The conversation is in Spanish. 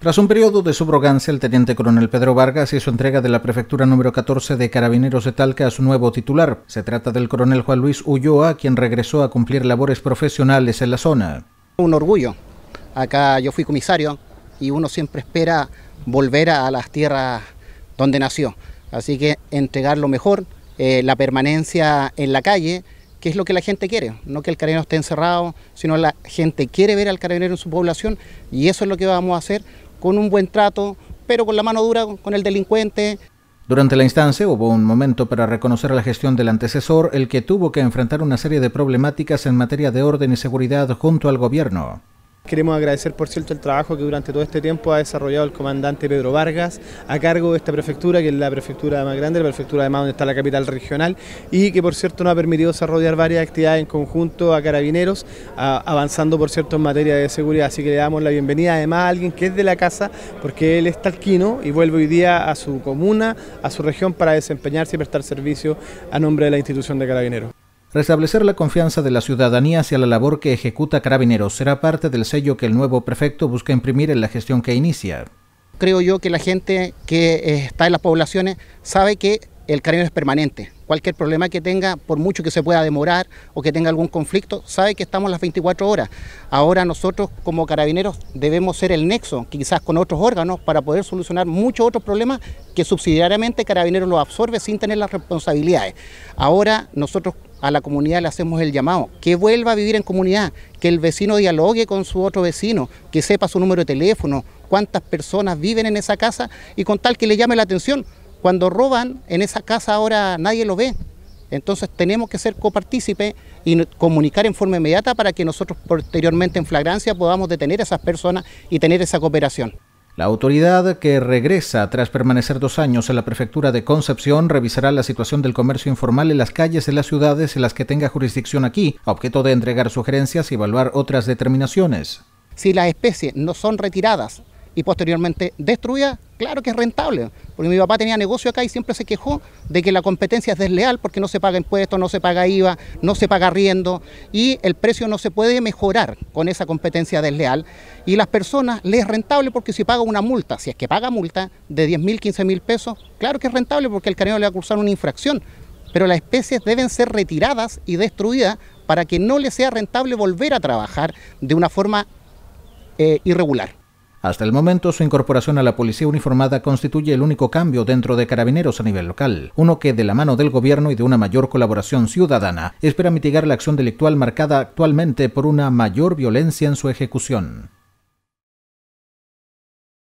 Tras un periodo de subrogancia, el teniente coronel Pedro Vargas hizo entrega de la prefectura número 14 de Carabineros de Talca a su nuevo titular. Se trata del coronel Juan Luis Ulloa, quien regresó a cumplir labores profesionales en la zona. Un orgullo. Acá yo fui comisario y uno siempre espera volver a las tierras donde nació. Así que entregar lo mejor, eh, la permanencia en la calle, que es lo que la gente quiere, no que el carabinero esté encerrado, sino la gente quiere ver al carabinero en su población y eso es lo que vamos a hacer con un buen trato, pero con la mano dura con el delincuente. Durante la instancia hubo un momento para reconocer la gestión del antecesor, el que tuvo que enfrentar una serie de problemáticas en materia de orden y seguridad junto al gobierno. Queremos agradecer, por cierto, el trabajo que durante todo este tiempo ha desarrollado el comandante Pedro Vargas a cargo de esta prefectura, que es la prefectura más grande, la prefectura además donde está la capital regional, y que, por cierto, nos ha permitido desarrollar varias actividades en conjunto a carabineros, avanzando, por cierto, en materia de seguridad. Así que le damos la bienvenida además a alguien que es de la casa, porque él es talquino y vuelve hoy día a su comuna, a su región, para desempeñarse y prestar servicio a nombre de la institución de carabineros. Restablecer la confianza de la ciudadanía hacia la labor que ejecuta Carabineros será parte del sello que el nuevo prefecto busca imprimir en la gestión que inicia. Creo yo que la gente que eh, está en las poblaciones sabe que el cariño es permanente. Cualquier problema que tenga, por mucho que se pueda demorar o que tenga algún conflicto, sabe que estamos las 24 horas. Ahora nosotros como carabineros debemos ser el nexo, quizás con otros órganos, para poder solucionar muchos otros problemas que subsidiariamente carabineros lo absorbe sin tener las responsabilidades. Ahora nosotros a la comunidad le hacemos el llamado, que vuelva a vivir en comunidad, que el vecino dialogue con su otro vecino, que sepa su número de teléfono, cuántas personas viven en esa casa y con tal que le llame la atención. Cuando roban en esa casa ahora nadie lo ve. Entonces tenemos que ser copartícipes y comunicar en forma inmediata para que nosotros posteriormente en flagrancia podamos detener a esas personas y tener esa cooperación. La autoridad que regresa tras permanecer dos años en la prefectura de Concepción revisará la situación del comercio informal en las calles de las ciudades en las que tenga jurisdicción aquí, objeto de entregar sugerencias y evaluar otras determinaciones. Si las especies no son retiradas y posteriormente destruida, claro que es rentable. Porque mi papá tenía negocio acá y siempre se quejó de que la competencia es desleal porque no se paga impuestos, no se paga IVA, no se paga riendo y el precio no se puede mejorar con esa competencia desleal. Y las personas les es rentable porque si paga una multa, si es que paga multa de 10 mil, 15 mil pesos, claro que es rentable porque el cariño le va a cursar una infracción. Pero las especies deben ser retiradas y destruidas para que no le sea rentable volver a trabajar de una forma eh, irregular. Hasta el momento, su incorporación a la policía uniformada constituye el único cambio dentro de carabineros a nivel local, uno que de la mano del gobierno y de una mayor colaboración ciudadana espera mitigar la acción delictual marcada actualmente por una mayor violencia en su ejecución.